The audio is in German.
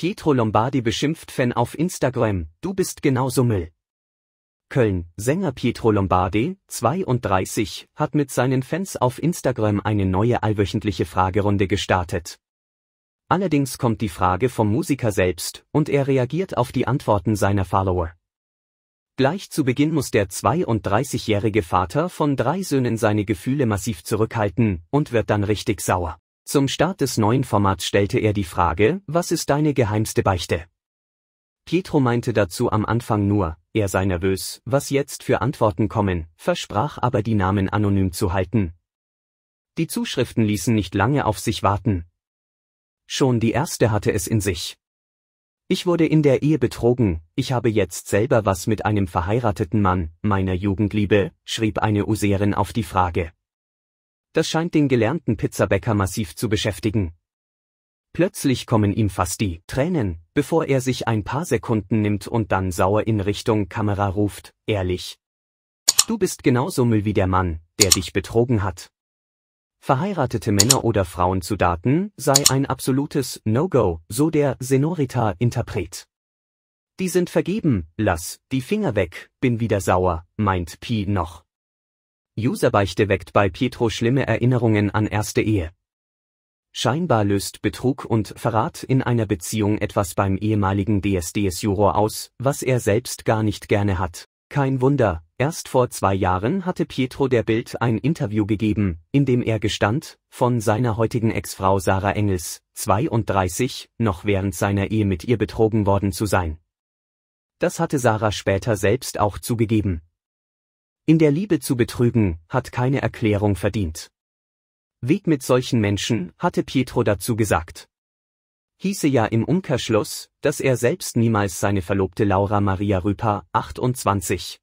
Pietro Lombardi beschimpft Fan auf Instagram, du bist genauso Müll. Köln, Sänger Pietro Lombardi, 32, hat mit seinen Fans auf Instagram eine neue allwöchentliche Fragerunde gestartet. Allerdings kommt die Frage vom Musiker selbst, und er reagiert auf die Antworten seiner Follower. Gleich zu Beginn muss der 32-jährige Vater von drei Söhnen seine Gefühle massiv zurückhalten und wird dann richtig sauer. Zum Start des neuen Formats stellte er die Frage, was ist deine geheimste Beichte? Pietro meinte dazu am Anfang nur, er sei nervös, was jetzt für Antworten kommen, versprach aber die Namen anonym zu halten. Die Zuschriften ließen nicht lange auf sich warten. Schon die erste hatte es in sich. Ich wurde in der Ehe betrogen, ich habe jetzt selber was mit einem verheirateten Mann, meiner Jugendliebe, schrieb eine Userin auf die Frage das scheint den gelernten Pizzabäcker massiv zu beschäftigen. Plötzlich kommen ihm fast die Tränen, bevor er sich ein paar Sekunden nimmt und dann sauer in Richtung Kamera ruft, ehrlich. Du bist genauso Müll wie der Mann, der dich betrogen hat. Verheiratete Männer oder Frauen zu daten sei ein absolutes No-Go, so der Senorita-Interpret. Die sind vergeben, lass die Finger weg, bin wieder sauer, meint Pi noch. Userbeichte weckt bei Pietro schlimme Erinnerungen an erste Ehe. Scheinbar löst Betrug und Verrat in einer Beziehung etwas beim ehemaligen DSDS-Juror aus, was er selbst gar nicht gerne hat. Kein Wunder, erst vor zwei Jahren hatte Pietro der Bild ein Interview gegeben, in dem er gestand, von seiner heutigen Ex-Frau Sarah Engels, 32, noch während seiner Ehe mit ihr betrogen worden zu sein. Das hatte Sarah später selbst auch zugegeben. In der Liebe zu betrügen, hat keine Erklärung verdient. Weg mit solchen Menschen, hatte Pietro dazu gesagt. Hieße ja im Umkehrschluss, dass er selbst niemals seine Verlobte Laura Maria Rüper, 28,